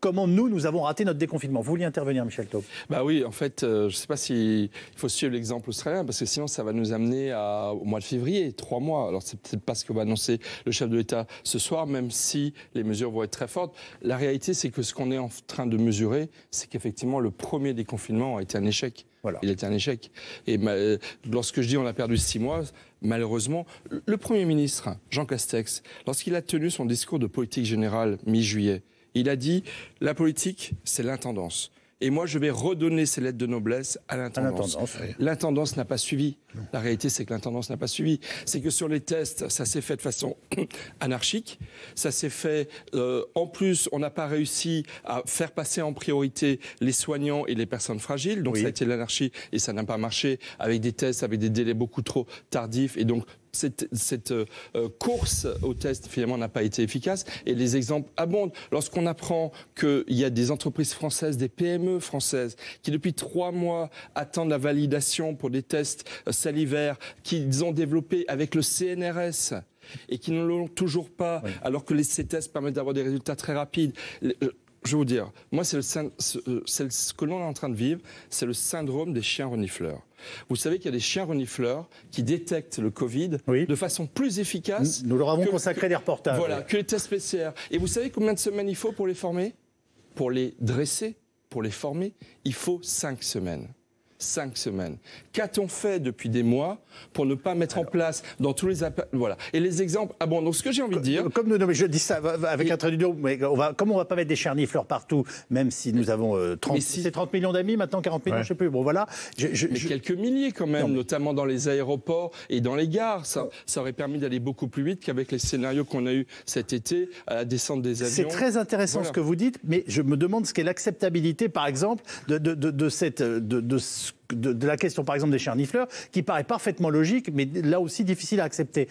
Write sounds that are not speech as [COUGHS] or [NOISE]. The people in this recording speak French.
comment nous, nous avons raté notre déconfinement. Vous voulez intervenir, Michel Taub Bah oui, en fait, euh, je ne sais pas s'il faut suivre l'exemple australien, parce que sinon, ça va nous amener au mois de février, trois mois. Alors, c'est peut-être pas ce que va annoncer le chef de l'État ce soir, même si les mesures vont être très fortes. La réalité, c'est que ce qu'on est en train de mesurer, c'est qu'effectivement, le premier déconfinement a été un échec. Voilà. Il a été un échec. Et euh, lorsque je dis on a perdu six mois, malheureusement, le Premier ministre, Jean Castex, lorsqu'il a tenu son discours de politique générale mi-juillet, il a dit la politique, c'est l'intendance. Et moi, je vais redonner ces lettres de noblesse à l'intendance. L'intendance n'a pas suivi. La réalité, c'est que l'intendance n'a pas suivi. C'est que sur les tests, ça s'est fait de façon [COUGHS] anarchique. Ça s'est fait. Euh, en plus, on n'a pas réussi à faire passer en priorité les soignants et les personnes fragiles. Donc ça a été l'anarchie et ça n'a pas marché avec des tests, avec des délais beaucoup trop tardifs. Et donc cette, euh, course au test finalement n'a pas été efficace et les exemples abondent. Lorsqu'on apprend qu'il y a des entreprises françaises, des PME françaises qui depuis trois mois attendent la validation pour des tests euh, salivaires qu'ils ont développés avec le CNRS et qui ne l'ont toujours pas, alors que les, ces tests permettent d'avoir des résultats très rapides. Euh, je vais vous dire, moi, c'est euh, ce que l'on est en train de vivre, c'est le syndrome des chiens renifleurs. Vous savez qu'il y a des chiens renifleurs qui détectent le Covid de façon plus efficace. Nous, leur avons consacré des reportages. Voilà, que les tests PCR. Et vous savez combien de semaines il faut pour les former Pour les dresser, pour les former, il faut cinq semaines cinq semaines. Qu'a-t-on fait depuis des mois pour ne pas mettre en place dans tous les appels Voilà. Et les exemples Ah bon, donc, ce que j'ai envie de dire. Comme nous, je dis ça avec un trait mais on va, comme on ne va pas mettre des charnifleurs partout, même si nous avons euh, 30, 30 millions d'amis, maintenant 40 millions, je ne sais plus. Bon, voilà. mais quelques milliers quand même, notamment dans les aéroports et dans les gares. Ça, ça aurait permis d'aller beaucoup plus vite qu'avec les scénarios qu'on a eu cet été à la descente des avions. C'est très intéressant ce que vous dites, mais je me demande ce qu'est l'acceptabilité, par exemple, de, de, de, cette, de ce de, la question, par exemple, des chernifleurs, qui paraît parfaitement logique, mais là aussi difficile à accepter.